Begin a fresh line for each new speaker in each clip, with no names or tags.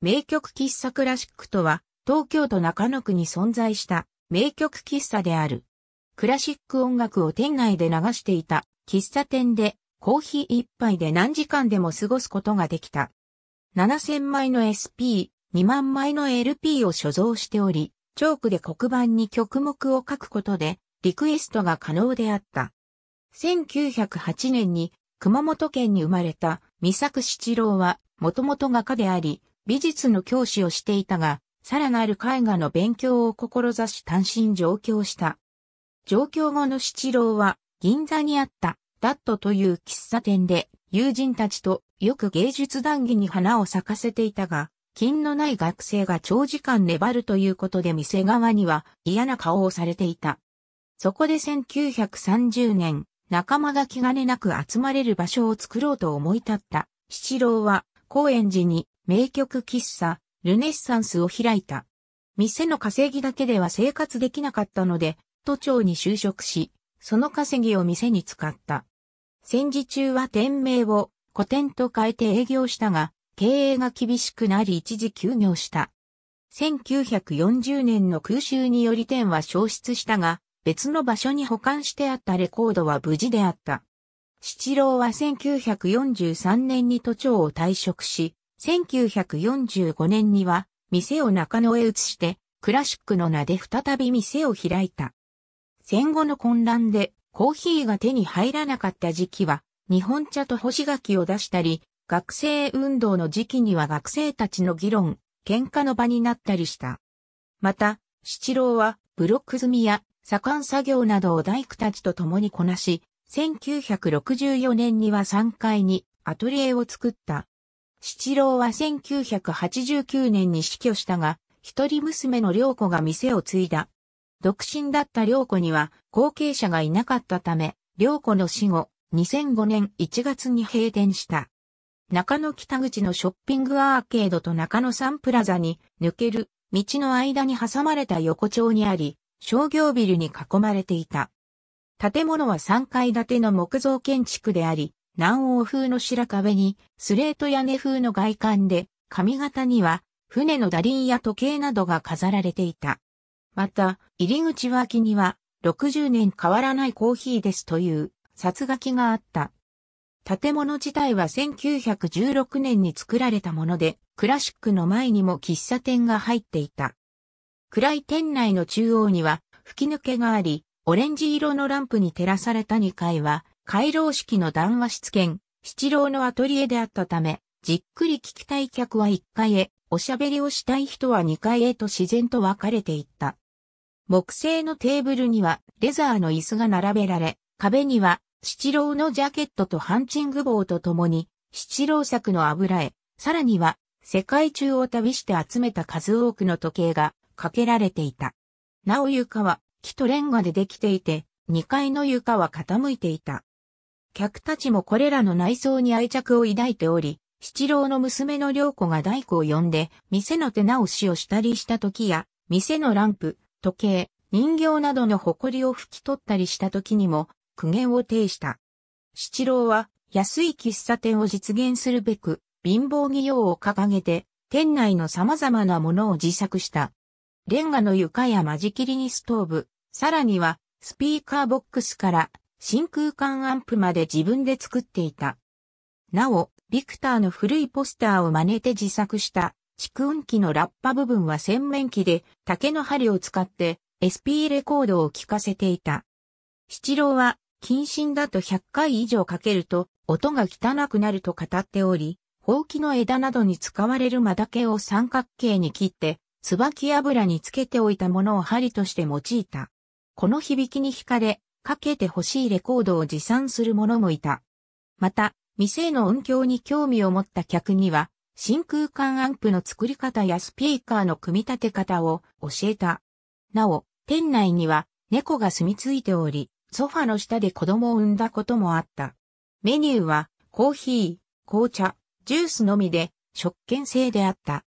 名曲喫茶クラシックとは、東京都中野区に存在した名曲喫茶である。クラシック音楽を店内で流していた喫茶店でコーヒー一杯で何時間でも過ごすことができた。7000枚の SP、2万枚の LP を所蔵しており、チョークで黒板に曲目を書くことでリクエストが可能であった。1908年に熊本県に生まれた三作七郎はもともと画家であり、美術の教師をしていたが、さらなる絵画の勉強を志し単身上京した。上京後の七郎は、銀座にあった、ダットという喫茶店で、友人たちとよく芸術談義に花を咲かせていたが、金のない学生が長時間粘るということで店側には嫌な顔をされていた。そこで1930年、仲間が気兼ねなく集まれる場所を作ろうと思い立った。七郎は、高円寺に名曲喫茶、ルネッサンスを開いた。店の稼ぎだけでは生活できなかったので、都庁に就職し、その稼ぎを店に使った。戦時中は店名を古典と変えて営業したが、経営が厳しくなり一時休業した。1940年の空襲により店は消失したが、別の場所に保管してあったレコードは無事であった。七郎は1943年に都庁を退職し、1945年には店を中野へ移してクラシックの名で再び店を開いた。戦後の混乱でコーヒーが手に入らなかった時期は日本茶と干し柿を出したり、学生運動の時期には学生たちの議論、喧嘩の場になったりした。また、七郎はブロック積みや左官作業などを大工たちと共にこなし、1964年には3階にアトリエを作った。七郎は1989年に死去したが、一人娘の良子が店を継いだ。独身だった良子には後継者がいなかったため、良子の死後、2005年1月に閉店した。中野北口のショッピングアーケードと中野サンプラザに抜ける道の間に挟まれた横丁にあり、商業ビルに囲まれていた。建物は3階建ての木造建築であり、南欧風の白壁に、スレート屋根風の外観で、髪型には、船の打輪や時計などが飾られていた。また、入り口脇には、60年変わらないコーヒーですという、札書きがあった。建物自体は1916年に作られたもので、クラシックの前にも喫茶店が入っていた。暗い店内の中央には吹き抜けがあり、オレンジ色のランプに照らされた2階は回廊式の談話室兼、七郎のアトリエであったため、じっくり聞きたい客は1階へ、おしゃべりをしたい人は2階へと自然と分かれていった。木製のテーブルにはレザーの椅子が並べられ、壁には七郎のジャケットとハンチング帽と共に、七郎作の油絵、さらには世界中を旅して集めた数多くの時計がかけられていた。なお床は木とレンガでできていて、2階の床は傾いていた。客たちもこれらの内装に愛着を抱いており、七郎の娘の良子が大工を呼んで、店の手直しをしたりした時や、店のランプ、時計、人形などのりを拭き取ったりした時にも、苦言を呈した。七郎は、安い喫茶店を実現するべく、貧乏企業を掲げて、店内の様々なものを自作した。レンガの床や間仕切りにストーブ、さらには、スピーカーボックスから真空管アンプまで自分で作っていた。なお、ビクターの古いポスターを真似て自作した蓄音機のラッパ部分は洗面器で竹の針を使って SP レコードを聴かせていた。七郎は、謹慎だと100回以上かけると音が汚くなると語っており、ほうきの枝などに使われる間だけを三角形に切って、椿油につけておいたものを針として用いた。この響きに惹かれ、かけて欲しいレコードを持参する者もいた。また、店の音響に興味を持った客には、真空管アンプの作り方やスピーカーの組み立て方を教えた。なお、店内には猫が住み着いており、ソファの下で子供を産んだこともあった。メニューはコーヒー、紅茶、ジュースのみで食券制であった。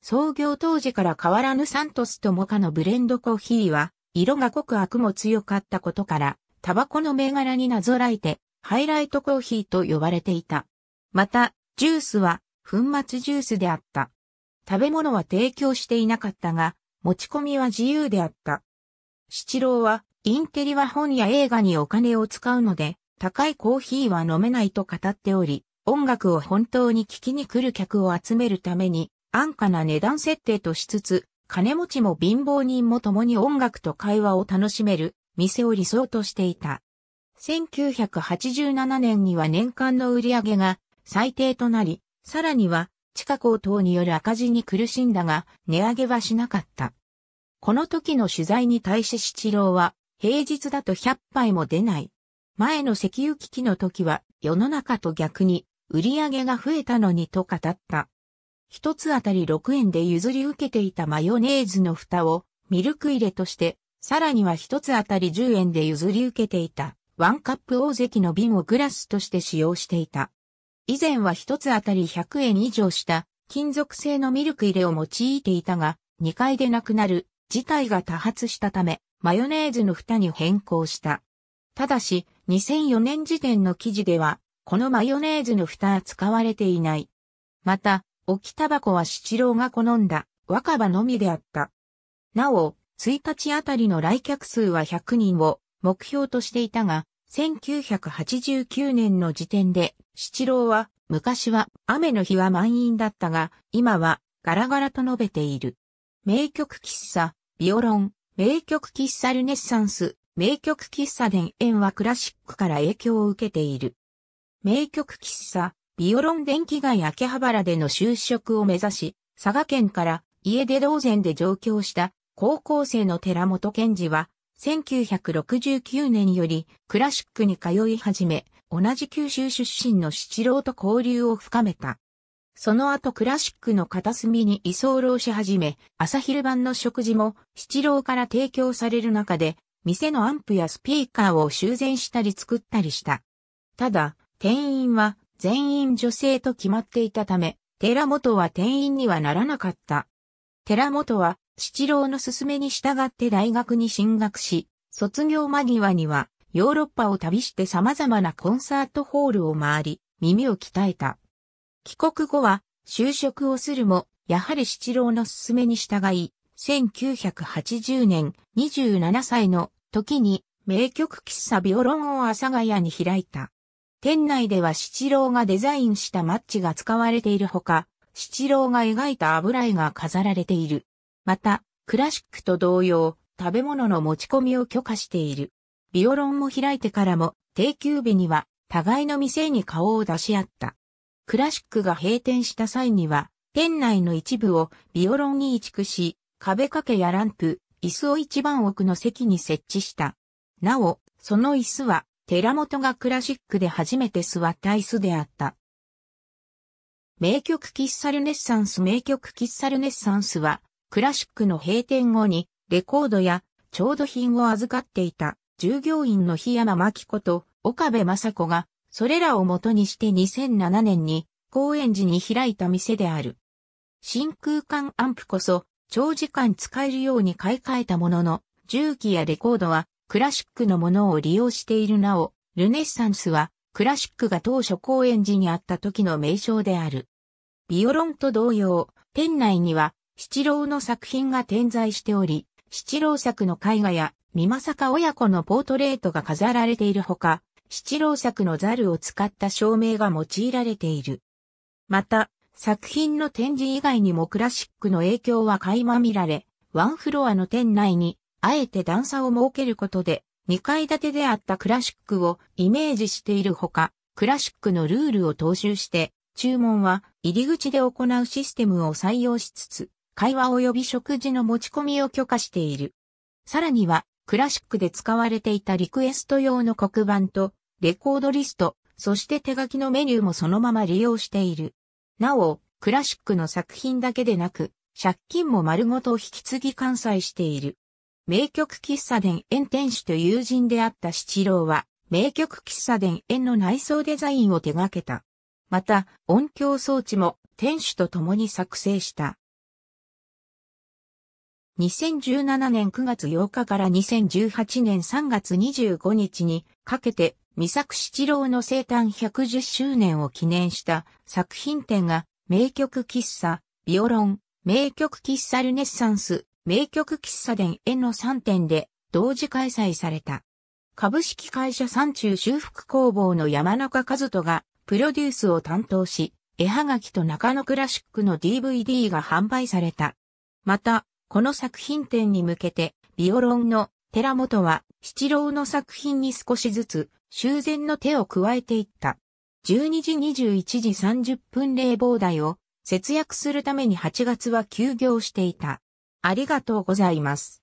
創業当時から変わらぬサントスとモカのブレンドコーヒーは色が濃く悪も強かったことから、タバコの銘柄になぞらえて、ハイライトコーヒーと呼ばれていた。また、ジュースは、粉末ジュースであった。食べ物は提供していなかったが、持ち込みは自由であった。七郎は、インテリは本や映画にお金を使うので、高いコーヒーは飲めないと語っており、音楽を本当に聴きに来る客を集めるために、安価な値段設定としつつ、金持ちも貧乏人も共に音楽と会話を楽しめる店を理想としていた。1987年には年間の売り上げが最低となり、さらには地下高騰による赤字に苦しんだが、値上げはしなかった。この時の取材に対し七郎は、平日だと100杯も出ない。前の石油危機の時は世の中と逆に売り上げが増えたのにと語った。一つあたり6円で譲り受けていたマヨネーズの蓋をミルク入れとして、さらには一つあたり10円で譲り受けていたワンカップ大関の瓶をグラスとして使用していた。以前は一つあたり100円以上した金属製のミルク入れを用いていたが、2階でなくなる事態が多発したため、マヨネーズの蓋に変更した。ただし、2004年時点の記事では、このマヨネーズの蓋は使われていない。また、置きタバコは七郎が好んだ若葉のみであった。なお、1日あたりの来客数は100人を目標としていたが、1989年の時点で、七郎は、昔は雨の日は満員だったが、今はガラガラと述べている。名曲喫茶、ビオロン、名曲喫茶ルネッサンス、名曲喫茶伝園はクラシックから影響を受けている。名曲喫茶、ビオロン電気街秋葉原での就職を目指し、佐賀県から家出同然で上京した高校生の寺本賢治は、1969年よりクラシックに通い始め、同じ九州出身の七郎と交流を深めた。その後クラシックの片隅に居候し始め、朝昼晩の食事も七郎から提供される中で、店のアンプやスピーカーを修繕したり作ったりした。ただ、店員は全員女性と決まっていたため、寺本は店員にはならなかった。寺本は七郎の勧めに従って大学に進学し、卒業間際にはヨーロッパを旅して様々なコンサートホールを回り、耳を鍛えた。帰国後は就職をするも、やはり七郎の勧めに従い、1980年27歳の時に名曲喫茶ビオロンを阿佐ヶ谷に開いた。店内では七郎がデザインしたマッチが使われているほか、七郎が描いた油絵が飾られている。また、クラシックと同様、食べ物の持ち込みを許可している。ビオロンも開いてからも、定休日には、互いの店に顔を出し合った。クラシックが閉店した際には、店内の一部をビオロンに移築し、壁掛けやランプ、椅子を一番奥の席に設置した。なお、その椅子は寺本がクラシックで初めて座った椅子であった。名曲キッサルネッサンス名曲キッサルネッサンスは、クラシックの閉店後に、レコードや、調度品を預かっていた、従業員の檜山真紀子と、岡部雅子が、それらを元にして2007年に、公園寺に開いた店である。真空管アンプこそ、長時間使えるように買い替えたものの、重機やレコードは、クラシックのものを利用しているなお、ルネッサンスはクラシックが当初公演寺にあった時の名称である。ビオロンと同様、店内には七郎の作品が点在しており、七郎作の絵画や美か親子のポートレートが飾られているほか、七郎作のザルを使った照明が用いられている。また、作品の展示以外にもクラシックの影響は垣間見られ、ワンフロアの店内にあえて段差を設けることで、2階建てであったクラシックをイメージしているほか、クラシックのルールを踏襲して、注文は入り口で行うシステムを採用しつつ、会話及び食事の持ち込みを許可している。さらには、クラシックで使われていたリクエスト用の黒板と、レコードリスト、そして手書きのメニューもそのまま利用している。なお、クラシックの作品だけでなく、借金も丸ごと引き継ぎ完済している。名曲喫茶店園店主と友人であった七郎は、名曲喫茶店園の内装デザインを手掛けた。また、音響装置も店主と共に作成した。2017年9月8日から2018年3月25日にかけて、三作七郎の生誕110周年を記念した作品展が、名曲喫茶、ビオロン、名曲喫茶ルネッサンス、名曲喫茶店への3点で同時開催された。株式会社山中修復工房の山中和人がプロデュースを担当し、絵はがきと中野クラシックの DVD が販売された。また、この作品展に向けて、ビオロンの寺本は七郎の作品に少しずつ修繕の手を加えていった。12時21時30分冷房台を節約するために8月は休業していた。ありがとうございます。